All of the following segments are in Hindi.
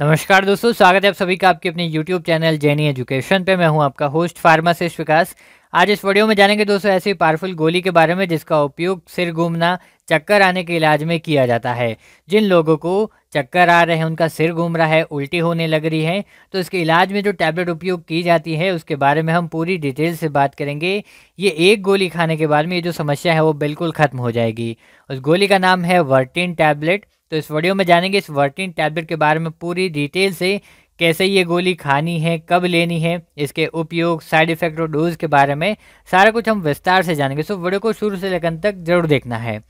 नमस्कार दोस्तों स्वागत है आप सभी का आपके अपने YouTube चैनल जैनी एजुकेशन पे मैं हूं आपका होस्ट फार्मासिस्ट विकास आज इस वीडियो में जानेंगे दोस्तों ऐसी पावरफुल गोली के बारे में जिसका उपयोग सिर घूमना चक्कर आने के इलाज में किया जाता है जिन लोगों को चक्कर आ रहे हैं उनका सिर घूम रहा है उल्टी होने लग रही है तो इसके इलाज में जो टैबलेट उपयोग की जाती है उसके बारे में हम पूरी डिटेल से बात करेंगे ये एक गोली खाने के बाद में ये जो समस्या है वो बिल्कुल ख़त्म हो जाएगी उस गोली का नाम है वर्टिन टैबलेट तो इस वीडियो में जानेंगे इस वर्टिन टैबलेट के बारे में पूरी डिटेल से कैसे ये गोली खानी है कब लेनी है इसके उपयोग साइड इफेक्ट और डोज के बारे में सारा कुछ हम विस्तार से जानेंगे सो वीडियो को शुरू से लेकर तक जरूर देखना है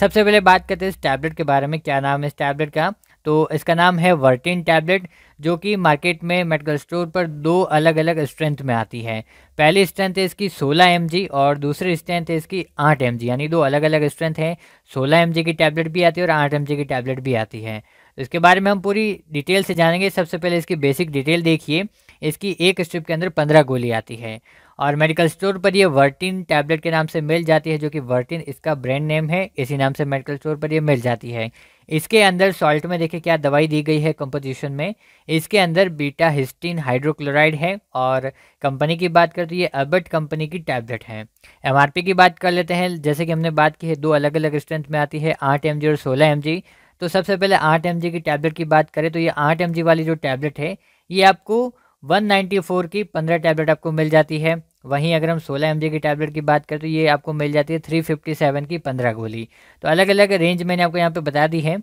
सबसे पहले बात करते हैं इस टैबलेट के बारे में क्या नाम है इस टैबलेट का तो इसका नाम है वर्टिन टैबलेट जो कि मार्केट में मेडिकल स्टोर पर दो अलग अलग स्ट्रेंथ में आती है पहली स्ट्रेंथ है इसकी 16 एम और दूसरी स्ट्रेंथ है इसकी 8 एम यानी दो अलग अलग स्ट्रेंथ हैं 16 एम की टैबलेट भी आती है और 8 एम की टैबलेट भी आती है इसके बारे में हम पूरी डिटेल से जानेंगे सबसे पहले इसकी बेसिक डिटेल देखिए इसकी एक स्ट्रिप के अंदर पंद्रह गोली आती है और मेडिकल स्टोर पर ये वर्टिन टैबलेट के नाम से मिल जाती है जो कि वर्टिन इसका ब्रांड नेम है इसी नाम से मेडिकल स्टोर पर ये मिल जाती है इसके अंदर सॉल्ट में देखिए क्या दवाई दी गई है कंपोजिशन में इसके अंदर बीटा हिस्टीन हाइड्रोक्लोराइड है और कंपनी की बात करें तो ये अबट कंपनी की टैबलेट है एमआरपी की बात कर लेते हैं जैसे कि हमने बात की है दो अलग अलग स्ट्रेंथ में आती है आठ एम और सोलह एम तो सबसे पहले आठ एम की टैबलेट की बात करें तो ये आठ एम वाली जो टैबलेट है ये आपको 194 की 15 टैबलेट आपको मिल जाती है वहीं अगर हम 16 एम की टैबलेट की बात करें तो ये आपको मिल जाती है 357 की 15 गोली तो अलग अलग रेंज मैंने आपको यहाँ पे बता दी है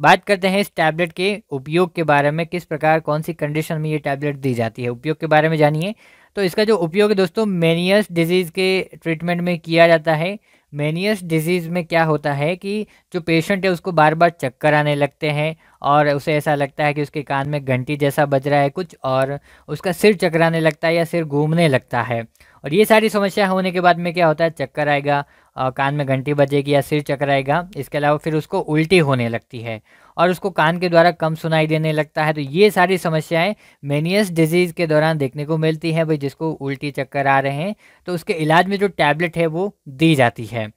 बात करते हैं इस टैबलेट के उपयोग के बारे में किस प्रकार कौन सी कंडीशन में ये टैबलेट दी जाती है उपयोग के बारे में जानिए तो इसका जो उपयोग है दोस्तों मेनियस डिजीज़ के ट्रीटमेंट में किया जाता है मेनियस डिजीज़ में क्या होता है कि जो पेशेंट है उसको बार बार चक्कर आने लगते हैं और उसे ऐसा लगता है कि उसके कान में घंटी जैसा बज रहा है कुछ और उसका सिर चकराने लगता है या सिर घूमने लगता है और ये सारी समस्या होने के बाद में क्या होता है चक्कर आएगा कान में घंटी बजेगी या सिर चकराएगा इसके अलावा फिर उसको उल्टी होने लगती है और उसको कान के द्वारा कम सुनाई देने लगता है तो ये सारी समस्याएं मेनियस डिजीज़ के दौरान देखने को मिलती हैं भाई जिसको उल्टी चक्कर आ रहे हैं तो उसके इलाज में जो टैबलेट है वो दी जाती है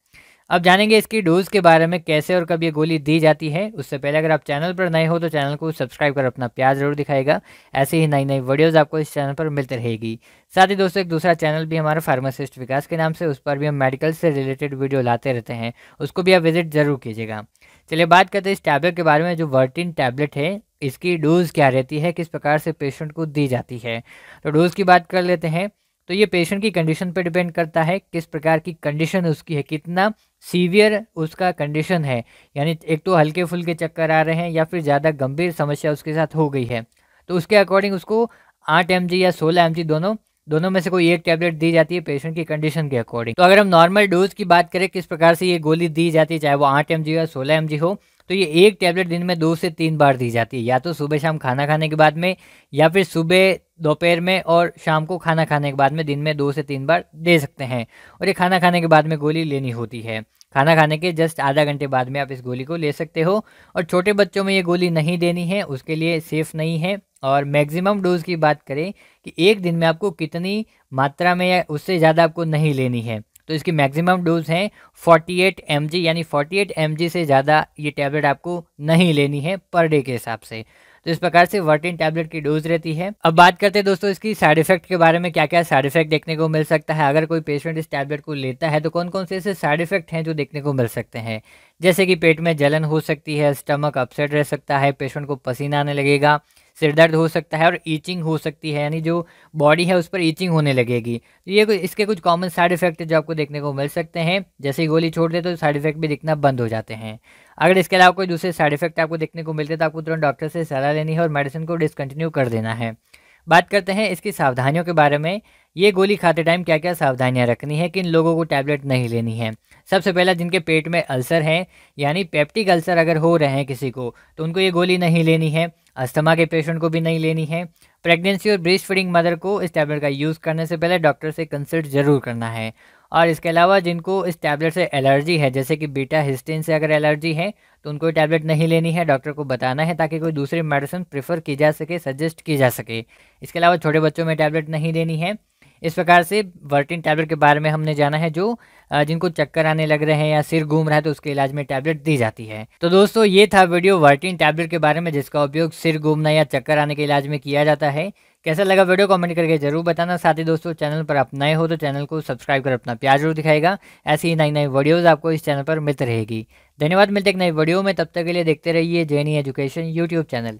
अब जानेंगे इसकी डोज के बारे में कैसे और कब ये गोली दी जाती है उससे पहले अगर आप चैनल पर नए हो तो चैनल को सब्सक्राइब कर अपना प्यार जरूर दिखाएगा ऐसे ही नई नई वीडियोस आपको इस चैनल पर मिलते रहेगी साथ ही दोस्तों एक दूसरा चैनल भी हमारा फार्मासिस्ट विकास के नाम से उस पर भी हम मेडिकल से रिलेटेड वीडियो लाते रहते हैं उसको भी आप विजिट जरूर कीजिएगा चलिए बात करते हैं इस टैबलेट के बारे में जो वर्टिन टैबलेट है इसकी डोज क्या रहती है किस प्रकार से पेशेंट को दी जाती है तो डोज की बात कर लेते हैं तो ये पेशेंट की कंडीशन पर डिपेंड करता है किस प्रकार की कंडीशन उसकी है कितना सीवियर उसका कंडीशन है यानी एक तो हल्के फुल्के चक्कर आ रहे हैं या फिर ज़्यादा गंभीर समस्या उसके साथ हो गई है तो उसके अकॉर्डिंग उसको आठ एम या सोलह एम दोनों दोनों में से कोई एक टैबलेट दी जाती है पेशेंट की कंडीशन के अकॉर्डिंग तो अगर हम नॉर्मल डोज की बात करें किस प्रकार से ये गोली दी जाती है चाहे वो आठ एम या सोलह एम हो तो ये एक टैबलेट दिन में दो से तीन बार दी जाती है या तो सुबह शाम खाना खाने के बाद में या फिर सुबह दोपहर में और शाम को खाना खाने के बाद में दिन में दो से तीन बार दे सकते हैं और ये खाना खाने के बाद में गोली लेनी होती है खाना खाने के जस्ट आधा घंटे बाद में आप इस गोली को ले सकते हो और छोटे बच्चों में ये गोली नहीं देनी है उसके लिए सेफ़ नहीं है और मैक्सिमम डोज की बात करें कि एक दिन में आपको कितनी मात्रा में या उससे ज़्यादा आपको नहीं लेनी है तो इसकी मैक्सिमम डोज है 48 एट यानी 48 एट से ज़्यादा ये टैबलेट आपको नहीं लेनी है पर डे के हिसाब से तो इस प्रकार से वर्टिन टैबलेट की डोज रहती है अब बात करते हैं दोस्तों इसकी साइड इफेक्ट के बारे में क्या क्या साइड इफेक्ट देखने को मिल सकता है अगर कोई पेशेंट इस टैबलेट को लेता है तो कौन कौन से ऐसे साइड इफेक्ट हैं जो देखने को मिल सकते हैं जैसे कि पेट में जलन हो सकती है स्टमक अपसेट रह सकता है पेशेंट को पसीना आने लगेगा सिर दर्द हो सकता है और ईचिंग हो सकती है यानी जो बॉडी है उस पर ईचिंग होने लगेगी तो ये इसके कुछ कॉमन साइड इफेक्ट जो आपको देखने को मिल सकते हैं जैसे ही गोली छोड़ दे तो साइड इफेक्ट भी दिखना बंद हो जाते हैं अगर इसके अलावा कोई दूसरे साइड इफेक्ट आपको देखने को मिलते हैं तो आपको तुरंत डॉक्टर से सलाह लेनी है और मेडिसिन को डिसकंटिन्यू कर देना है बात करते हैं इसकी सावधानियों के बारे में ये गोली खाते टाइम क्या क्या सावधानियां रखनी है किन लोगों को टैबलेट नहीं लेनी है सबसे पहला जिनके पेट में अल्सर है यानी पेप्टिक अल्सर अगर हो रहे हैं किसी को तो उनको ये गोली नहीं लेनी है अस्थमा के पेशेंट को भी नहीं लेनी है प्रेगनेंसी और ब्रेस्ट फीडिंग मदर को इस टैबलेट का यूज़ करने से पहले डॉक्टर से कंसल्ट ज़रूर करना है और इसके अलावा जिनको इस टैबलेट से एलर्जी है जैसे कि बीटा हिस्टेन से अगर एलर्जी है तो उनको टैबलेट नहीं लेनी है डॉक्टर को बताना है ताकि कोई दूसरी मेडिसिन प्रेफर की जा सके सजेस्ट की जा सके इसके अलावा छोटे बच्चों में टैबलेट नहीं लेनी है इस प्रकार से वर्टिन टैबलेट के बारे में हमने जाना है जो जिनको चक्कर आने लग रहे हैं या सिर घूम रहा है तो उसके इलाज में टैबलेट दी जाती है तो दोस्तों ये था वीडियो वर्टिन टैबलेट के बारे में जिसका उपयोग सिर घूमना या चक्कर आने के इलाज में किया जाता है कैसा लगा वीडियो कमेंट करके जरूर बताना साथ ही दोस्तों चैनल पर आप नए हो तो चैनल को सब्सक्राइब कर अपना प्यार जरूर दिखाएगा ऐसी ही नई नई वीडियोज़ आपको इस चैनल पर मिलती रहेगी धन्यवाद मिलते एक नई वीडियो में तब तक के लिए देखते रहिए जेनी एजुकेशन यूट्यूब चैनल